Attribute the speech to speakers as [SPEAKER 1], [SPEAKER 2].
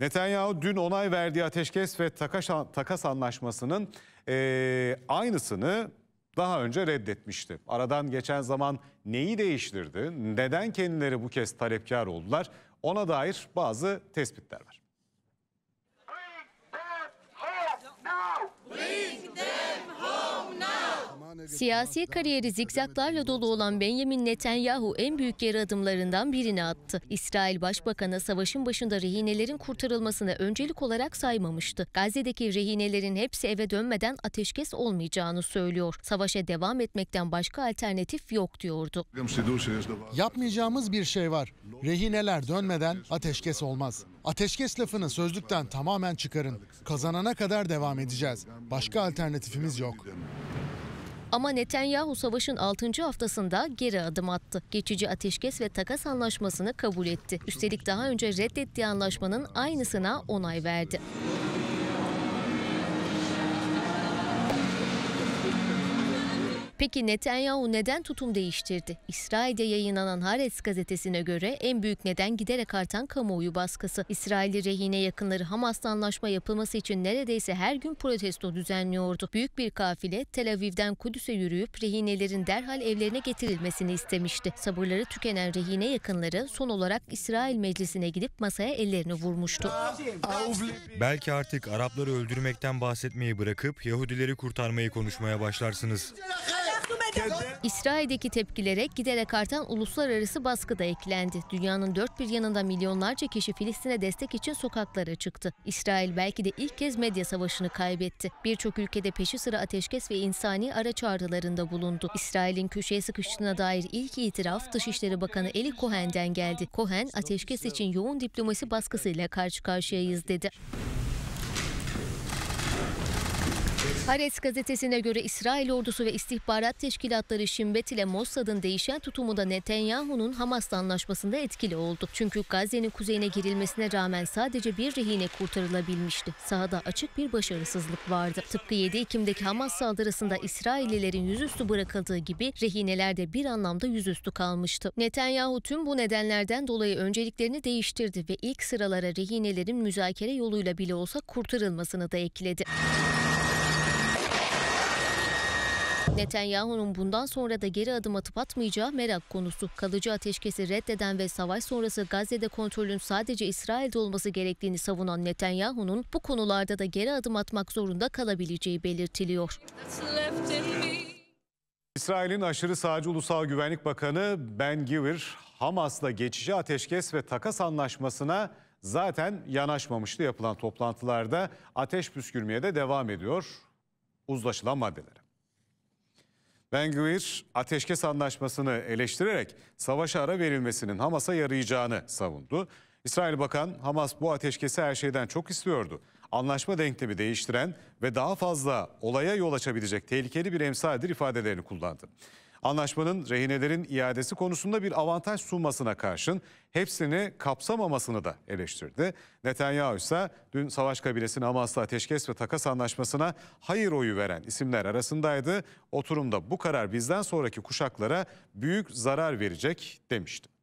[SPEAKER 1] Netanyahu dün onay verdiği ateşkes ve takas, takas anlaşmasının e, aynısını daha önce reddetmişti. Aradan geçen zaman neyi değiştirdi, neden kendileri bu kez talepkar oldular ona dair bazı tespitler var.
[SPEAKER 2] Siyasi kariyeri zikzaklarla dolu olan Benjamin Netanyahu en büyük geri adımlarından birini attı. İsrail Başbakanı savaşın başında rehinelerin kurtarılmasını öncelik olarak saymamıştı. Gazze'deki rehinelerin hepsi eve dönmeden ateşkes olmayacağını söylüyor. Savaşa devam etmekten başka alternatif yok diyordu.
[SPEAKER 1] Yapmayacağımız bir şey var. Rehineler dönmeden ateşkes olmaz. Ateşkes lafını sözlükten tamamen çıkarın. Kazanana kadar devam edeceğiz. Başka alternatifimiz
[SPEAKER 2] yok. Ama Netanyahu savaşın 6. haftasında geri adım attı. Geçici ateşkes ve takas anlaşmasını kabul etti. Üstelik daha önce reddettiği anlaşmanın aynısına onay verdi. Peki Netanyahu neden tutum değiştirdi? İsrail'de yayınlanan Haaretz gazetesine göre en büyük neden giderek artan kamuoyu baskısı. İsrailli rehine yakınları Hamas'la anlaşma yapılması için neredeyse her gün protesto düzenliyordu. Büyük bir kafile Tel Aviv'den Kudüs'e yürüyüp rehinelerin derhal evlerine getirilmesini istemişti. Sabırları tükenen rehine yakınları son olarak İsrail meclisine gidip masaya ellerini vurmuştu.
[SPEAKER 1] Belki artık Arapları öldürmekten bahsetmeyi bırakıp Yahudileri kurtarmayı konuşmaya başlarsınız.
[SPEAKER 2] İsrail'deki tepkilere giderek artan uluslararası baskı da eklendi. Dünyanın dört bir yanında milyonlarca kişi Filistin'e destek için sokaklara çıktı. İsrail belki de ilk kez medya savaşını kaybetti. Birçok ülkede peşi sıra ateşkes ve insani araç çağrılarında bulundu. İsrail'in köşeye sıkıştığına dair ilk itiraf Dışişleri Bakanı Eli Cohen'den geldi. Cohen, ateşkes için yoğun diplomasi baskısıyla karşı karşıyayız dedi. Haaretz gazetesine göre İsrail ordusu ve istihbarat teşkilatları Şimbet ile Mossad'ın değişen tutumunda Netanyahu'nun Hamas anlaşmasında etkili oldu. Çünkü Gazze'nin kuzeyine girilmesine rağmen sadece bir rehine kurtarılabilmişti. Sahada açık bir başarısızlık vardı. Tıpkı 7 Ekim'deki Hamas saldırısında İsraillilerin yüzüstü bırakıldığı gibi rehineler de bir anlamda yüzüstü kalmıştı. Netanyahu tüm bu nedenlerden dolayı önceliklerini değiştirdi ve ilk sıralara rehinelerin müzakere yoluyla bile olsa kurtarılmasını da ekledi. Netanyahu'nun bundan sonra da geri adım atıp atmayacağı merak konusu. Kalıcı ateşkesi reddeden ve savaş sonrası Gazze'de kontrolün sadece İsrail'de olması gerektiğini savunan Netanyahu'nun bu konularda da geri adım atmak zorunda kalabileceği belirtiliyor.
[SPEAKER 1] İsrail'in aşırı sağcı Ulusal Güvenlik Bakanı Ben Gvir, Hamas'la geçici ateşkes ve takas anlaşmasına zaten yanaşmamıştı yapılan toplantılarda ateş püskürmeye de devam ediyor uzlaşılan maddeler. Ben Gvir ateşkes anlaşmasını eleştirerek savaşa ara verilmesinin Hamas'a yarayacağını savundu. İsrail Bakan Hamas bu ateşkesi her şeyden çok istiyordu. Anlaşma denklemi değiştiren ve daha fazla olaya yol açabilecek tehlikeli bir emsaldir ifadelerini kullandı. Anlaşmanın rehinelerin iadesi konusunda bir avantaj sunmasına karşın hepsini kapsamamasını da eleştirdi. Netanyahu ise dün savaş kabilesinin Hamas'la ateşkes ve takas anlaşmasına hayır oyu veren isimler arasındaydı. Oturumda bu karar bizden sonraki kuşaklara büyük zarar verecek demişti.